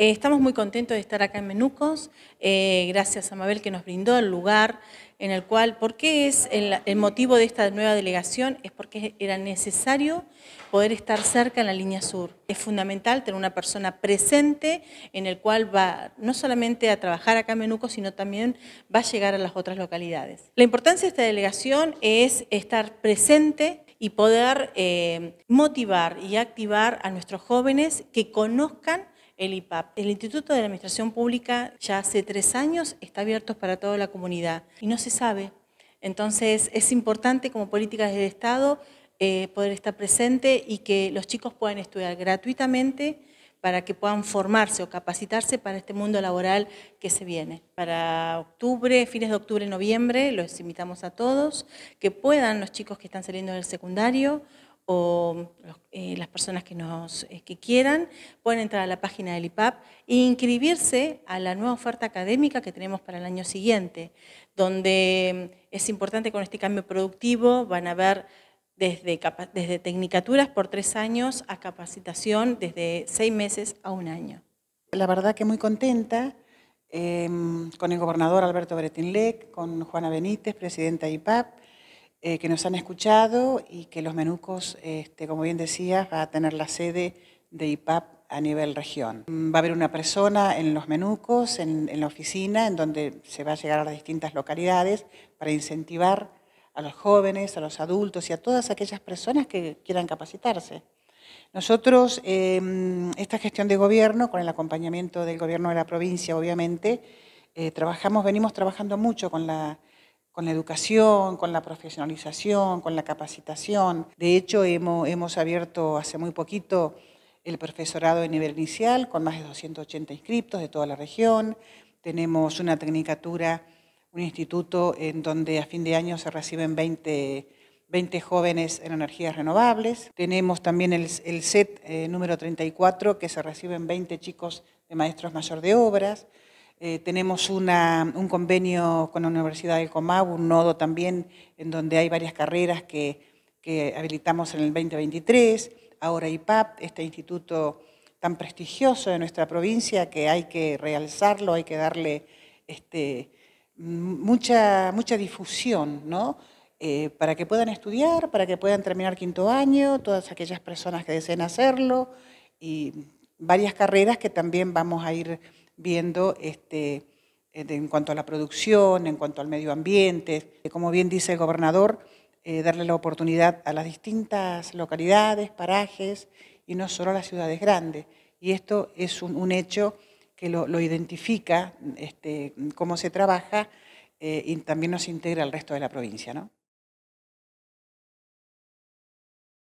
Eh, estamos muy contentos de estar acá en Menucos, eh, gracias a Mabel que nos brindó el lugar en el cual, ¿por qué es el, motivo de esta nueva delegación? Es porque era necesario poder estar cerca en la línea sur. Es fundamental tener una persona presente en el cual va no solamente a trabajar acá en Menucos, sino también va a llegar a las otras localidades. La importancia de esta delegación es estar presente y poder eh, motivar y activar a nuestros jóvenes que conozcan el IPAP. El Instituto de Administración Pública ya hace tres años está abierto para toda la comunidad y no se sabe. Entonces es importante como políticas del Estado eh, poder estar presente y que los chicos puedan estudiar gratuitamente para que puedan formarse o capacitarse para este mundo laboral que se viene. Para octubre, fines de octubre, noviembre, los invitamos a todos, que puedan los chicos que están saliendo del secundario o eh, las personas que, nos, eh, quieran pueden entrar a la página del IPAP e inscribirse a la nueva oferta académica que tenemos para el año siguiente, donde mm, es importante con este cambio productivo, van a ver desde, desde tecnicaturas por tres años a capacitación desde seis meses a un año. La verdad que muy contenta em, con el gobernador Alberto Bretinlec, con Juana Benítez, presidenta de IPAP, eh, que nos han escuchado y que Los Menucos, este, como bien decías, va a tener la sede de IPAP a nivel región. Va a haber una persona en Los Menucos, en, la oficina, en donde se va a llegar a las distintas localidades para incentivar a los jóvenes, a los adultos y a todas aquellas personas que quieran capacitarse. Nosotros, em, esta gestión de gobierno, con el acompañamiento del gobierno de la provincia, obviamente, eh, trabajamos, venimos trabajando mucho con la con la educación, con la profesionalización, con la capacitación. De hecho, hemos, abierto hace muy poquito el profesorado de nivel inicial con más de 280 inscriptos de toda la región. Tenemos una tecnicatura, un instituto en donde a fin de año se reciben 20, jóvenes en energías renovables. Tenemos también el, set eh, número 34 que se reciben 20 chicos de maestros mayor de obras. Eh, tenemos un convenio con la Universidad de Comahue, un nodo también, en donde hay varias carreras que, habilitamos en el 2023. Ahora IPAP, este instituto tan prestigioso de nuestra provincia que hay que realzarlo, hay que darle este, mucha, mucha difusión, ¿no? Eh, para que puedan estudiar, para que puedan terminar quinto año, todas aquellas personas que deseen hacerlo y varias carreras que también vamos a ir viendo este, eh, en cuanto a la producción, en cuanto al medio ambiente. Eh, como bien dice el gobernador, eh, darle la oportunidad a las distintas localidades, parajes y no solo a las ciudades grandes. Y esto es un, hecho que lo, identifica, este, cómo se trabaja y también nos integra al resto de la provincia. ¿no?